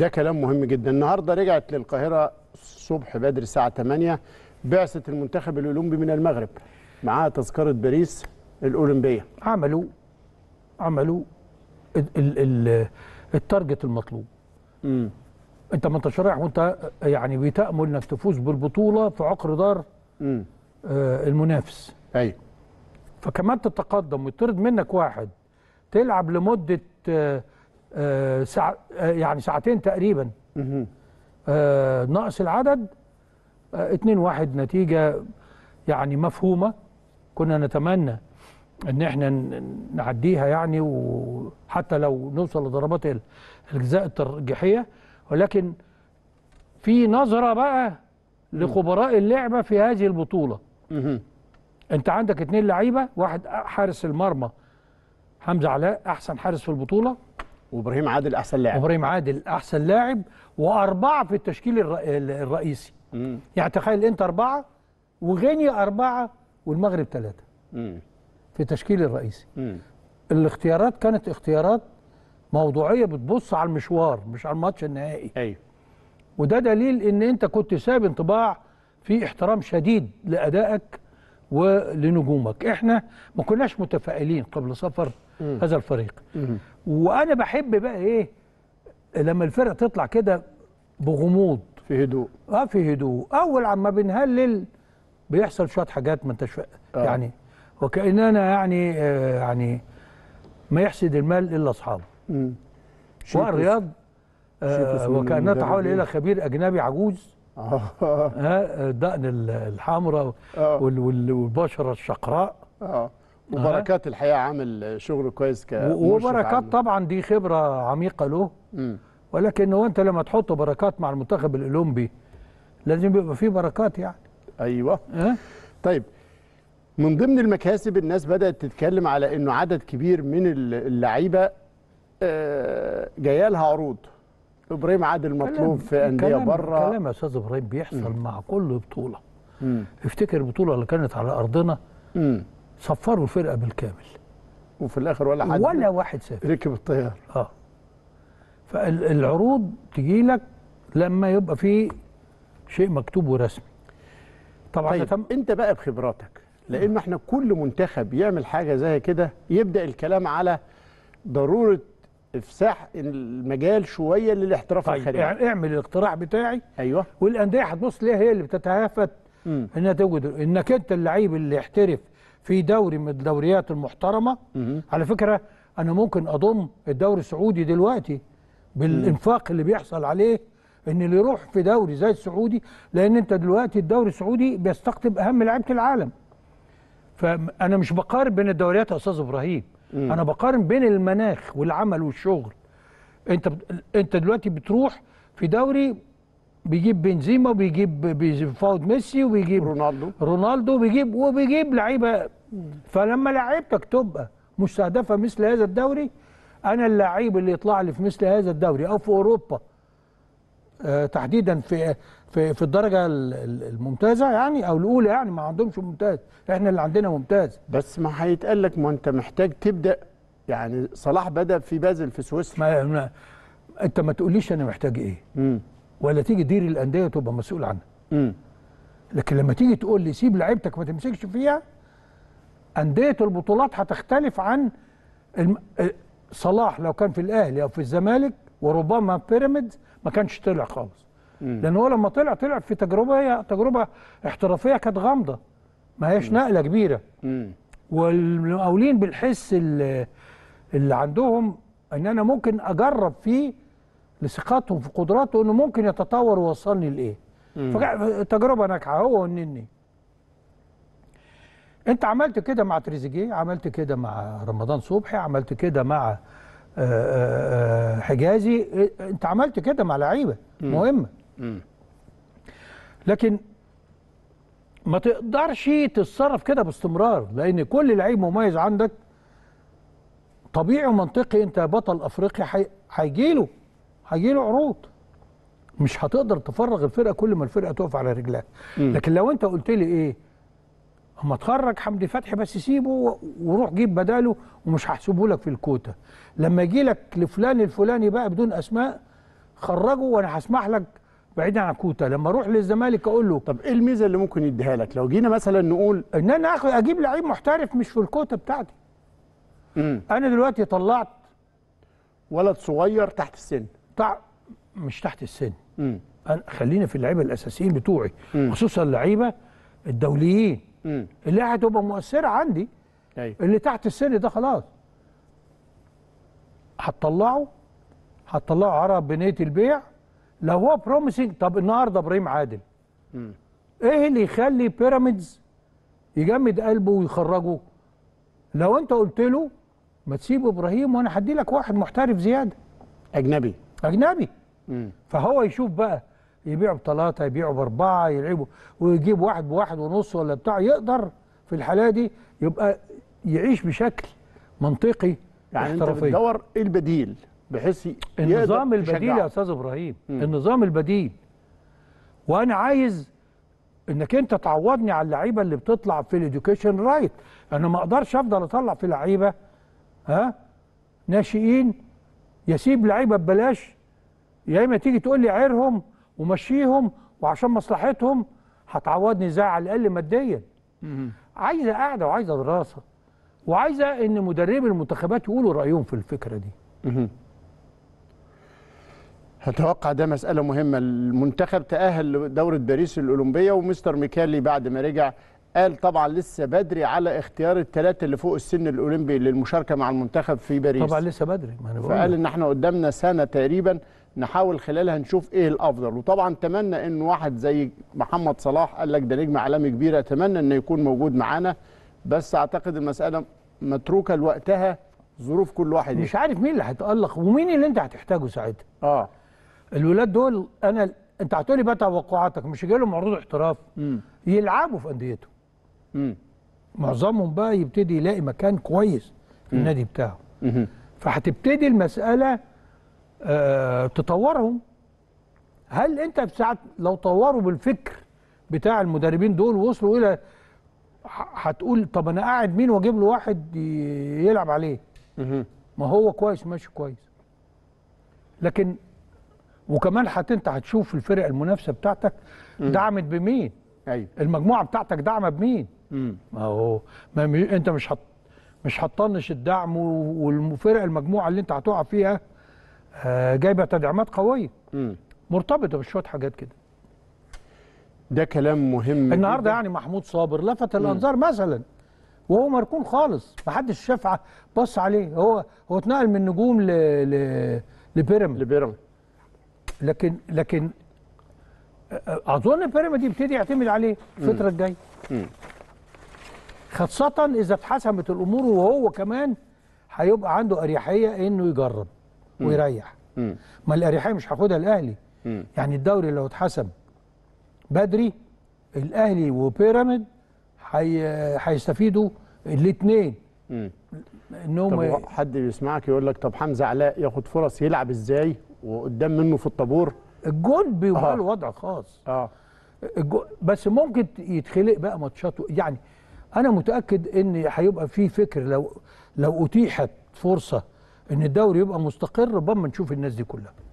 ده كلام مهم جدا النهارده رجعت للقاهره الصبح بدري الساعه 8 بعثه المنتخب الاولمبي من المغرب معاها تذكره باريس الاولمبيه عملوا عملوا ال ال التارجت المطلوب امم انت ما انت شارع وانت يعني بتامل انك تفوز بالبطوله في عقر دار امم آه المنافس ايوه فكمان تتقدم ويطرد منك واحد تلعب لمده آه آه، ساعة آه، يعني ساعتين تقريبا آه، ناقص العدد 2 1 نتيجة يعني مفهومة كنا نتمنى ان احنا نعديها يعني وحتى لو نوصل لضربات الجزاء الترجيحية ولكن في نظرة بقى لخبراء اللعبة في هذه البطولة انت عندك اتنين لعيبة واحد حارس المرمى حمزة علاء احسن حارس في البطولة وابراهيم عادل احسن لاعب ابراهيم عادل احسن لاعب واربعه في التشكيل الرئيسي مم. يعني تخيل انت اربعه وغينيا اربعه والمغرب ثلاثه في التشكيل الرئيسي مم. الاختيارات كانت اختيارات موضوعيه بتبص على المشوار مش على الماتش النهائي ايوه وده دليل ان انت كنت ساب انطباع في احترام شديد لادائك ولنجومك احنا ما كناش متفائلين قبل سفر هذا الفريق وانا بحب بقى ايه لما الفرقه تطلع كده بغموض في هدوء اه في هدوء اول عما بنهلل بيحصل شويه حاجات ما انتش آه. يعني وكاننا يعني آه يعني ما يحسد المال الا اصحابه والرياض آه وكانها تحول الى خبير اجنبي عجوز آه. آه دقن الحمراء آه. والبشره الشقراء آه. أه؟ وبركات أه. الحقيقه عامل شغل كويس ك وبركات طبعا دي خبره عميقه له م. ولكن هو انت لما تحط بركات مع المنتخب الاولمبي لازم يبقى فيه بركات يعني ايوه أه؟ طيب من ضمن المكاسب الناس بدات تتكلم على انه عدد كبير من اللعيبه أه، جايالها عروض ابراهيم عادل مطلوب في انديه بره كلام يا استاذ ابراهيم بيحصل م. مع كل بطوله م. افتكر البطوله اللي كانت على ارضنا م. صفروا الفرقه بالكامل وفي الاخر ولا حد ولا واحد سافر ركب الطياره اه فالعروض تجي لك لما يبقى في شيء مكتوب ورسمي طبعا طيب تم... انت بقى بخبراتك لان احنا كل منتخب يعمل حاجه زي كده يبدا الكلام على ضروره افساح المجال شويه للاحتراف طيب الخارجي يعني اعمل الاقتراح بتاعي ايوه والانديه هتبص ليها هي اللي بتتهافت انها توجد انك انت اللعيب اللي يحترف في دوري من الدوريات المحترمه على فكره انا ممكن اضم الدوري السعودي دلوقتي بالانفاق اللي بيحصل عليه ان اللي يروح في دوري زي السعودي لان انت دلوقتي الدوري السعودي بيستقطب اهم لعيبه العالم فانا مش بقارن بين الدوريات يا استاذ ابراهيم مم. انا بقارن بين المناخ والعمل والشغل انت انت دلوقتي بتروح في دوري بيجيب بنزيما وبيجيب بيفاوض ميسي وبيجيب رونالدو رونالدو وبيجيب وبيجيب لعيبه فلما لعيبتك تبقى مستهدفه مثل هذا الدوري انا اللعيب اللي يطلع لي في مثل هذا الدوري او في اوروبا آه، تحديدا في في في الدرجه الممتازه يعني او الاولى يعني ما عندهمش ممتاز احنا اللي عندنا ممتاز بس ما هيتقال لك ما انت محتاج تبدا يعني صلاح بدا في بازل في سويسرا ما, ما انت ما تقوليش انا محتاج ايه مم. ولا تيجي دير الانديه وتبقى مسؤول عنها امم لكن لما تيجي تقول لي سيب لعيبتك ما تمسكش فيها انديه البطولات هتختلف عن الم... آه، صلاح لو كان في الاهلي او في الزمالك وربما بيراميدز ما كانش طلع خالص لان هو لما طلع طلع في تجربه هي تجربه احترافيه كانت غامضه ما هيش نقله كبيره والمقاولين بالحس اللي, اللي عندهم ان انا ممكن اجرب فيه لثقتهم في قدراته انه ممكن يتطور ويوصلني لايه تجربه ناجحه هو والنني انت عملت كده مع تريزيجيه عملت كده مع رمضان صبحي عملت كده مع آه، آه، حجازي انت عملت كده مع لعيبه مهمه لكن ما تقدرش تتصرف كده باستمرار لان كل لعيب مميز عندك طبيعي ومنطقي انت بطل افريقيا هيجيله حي... هيجي له عروض مش هتقدر تفرغ الفرقه كل ما الفرقه تقف على رجلها لكن لو انت قلت لي ايه اما تخرج حمدي فتحي بس سيبه وروح جيب بداله ومش هحسبه لك في الكوتا لما يجي لك لفلان الفلاني بقى بدون اسماء خرجه وانا هسمح لك بعيدا عن كوتا لما اروح للزمالك اقول له طب ايه الميزه اللي ممكن يديها لك لو جينا مثلا نقول ان انا اخد اجيب لعيب محترف مش في الكوتا بتاعتي مم. انا دلوقتي طلعت ولد صغير تحت السن تع... مش تحت السن أنا خلينا في اللعيبه الاساسيين بتوعي مم. خصوصا اللعيبه الدوليين مم. اللي هتبقى مؤثره عندي أي. أيوه. اللي تحت السن ده خلاص هتطلعه هتطلعه عرب بنيه البيع لو هو بروميسنج طب النهارده ابراهيم عادل مم. ايه اللي يخلي بيراميدز يجمد قلبه ويخرجه لو انت قلت له ما تسيب ابراهيم وانا هدي لك واحد محترف زياده اجنبي أجنبي مم. فهو يشوف بقى يبيعوا بثلاثة يبيعوا بأربعة يلعبوا ويجيب واحد بواحد ونص ولا بتاع يقدر في الحالة دي يبقى يعيش بشكل منطقي يعني انت بتدور إيه البديل بحيث النظام البديل يا استاذ ابراهيم مم. النظام البديل وانا عايز انك انت تعوضني على اللعيبه اللي بتطلع في الاديوكيشن رايت انا ما اقدرش افضل اطلع في لعيبه ها ناشئين يسيب لعيبه ببلاش يا اما تيجي تقول لي عيرهم ومشيهم وعشان مصلحتهم هتعوضني ازاي على الاقل ماديا عايزه قاعده وعايزه دراسه وعايزه ان مدربي المنتخبات يقولوا رايهم في الفكره دي هتوقع ده مسألة مهمة المنتخب تأهل لدورة باريس الأولمبية ومستر ميكالي بعد ما رجع قال طبعا لسه بدري على اختيار الثلاثه اللي فوق السن الاولمبي للمشاركه مع المنتخب في باريس طبعا لسه بدري ما انا بقول فقال ان احنا قدامنا سنه تقريبا نحاول خلالها نشوف ايه الافضل وطبعا اتمنى ان واحد زي محمد صلاح قال لك ده نجم عالمي كبير اتمنى انه يكون موجود معانا بس اعتقد المساله متروكه لوقتها ظروف كل واحد مش عارف مين اللي هيتالق ومين اللي انت هتحتاجه ساعتها اه الولاد دول انا انت هتقولي بقى توقعاتك مش جاي لهم عروض احتراف يلعبوا في انديتهم معظمهم بقى يبتدي يلاقي مكان كويس في النادي بتاعه فهتبتدي المسألة آه تطورهم هل انت في ساعة لو طوروا بالفكر بتاع المدربين دول وصلوا الى هتقول طب انا قاعد مين واجيب له واحد يلعب عليه ما هو كويس ماشي كويس لكن وكمان حتى انت هتشوف الفرق المنافسه بتاعتك دعمت بمين ايوه المجموعه بتاعتك دعمه بمين ما هو ما مي... انت مش حط مش حطنش الدعم والفرق المجموعه اللي انت هتقع فيها آه جايبه تدعيمات قويه مرتبطه بشويه حاجات كده ده كلام مهم النهارده يعني محمود صابر لفت الانظار مم. مثلا وهو مركون خالص محدش شاف بص عليه هو هو اتنقل من نجوم ل ل لبيراميد لبيراميد لكن لكن آه، آه، اظن بيراميد يبتدي يعتمد عليه الفتره الجايه خاصة إذا اتحسمت الأمور وهو كمان هيبقى عنده أريحية إنه يجرب ويريح ما الأريحية مش هياخدها الأهلي يعني الدوري لو اتحسم بدري الأهلي وبيراميد هيستفيدوا الاثنين انهم طب حد بيسمعك يقول لك طب حمزه علاء ياخد فرص يلعب ازاي وقدام منه في الطابور الجول بيبقى آه. له وضع خاص اه بس ممكن يتخلق بقى ماتشات يعني انا متاكد ان هيبقى في فكر لو لو اتيحت فرصه ان الدوري يبقى مستقر ربما نشوف الناس دي كلها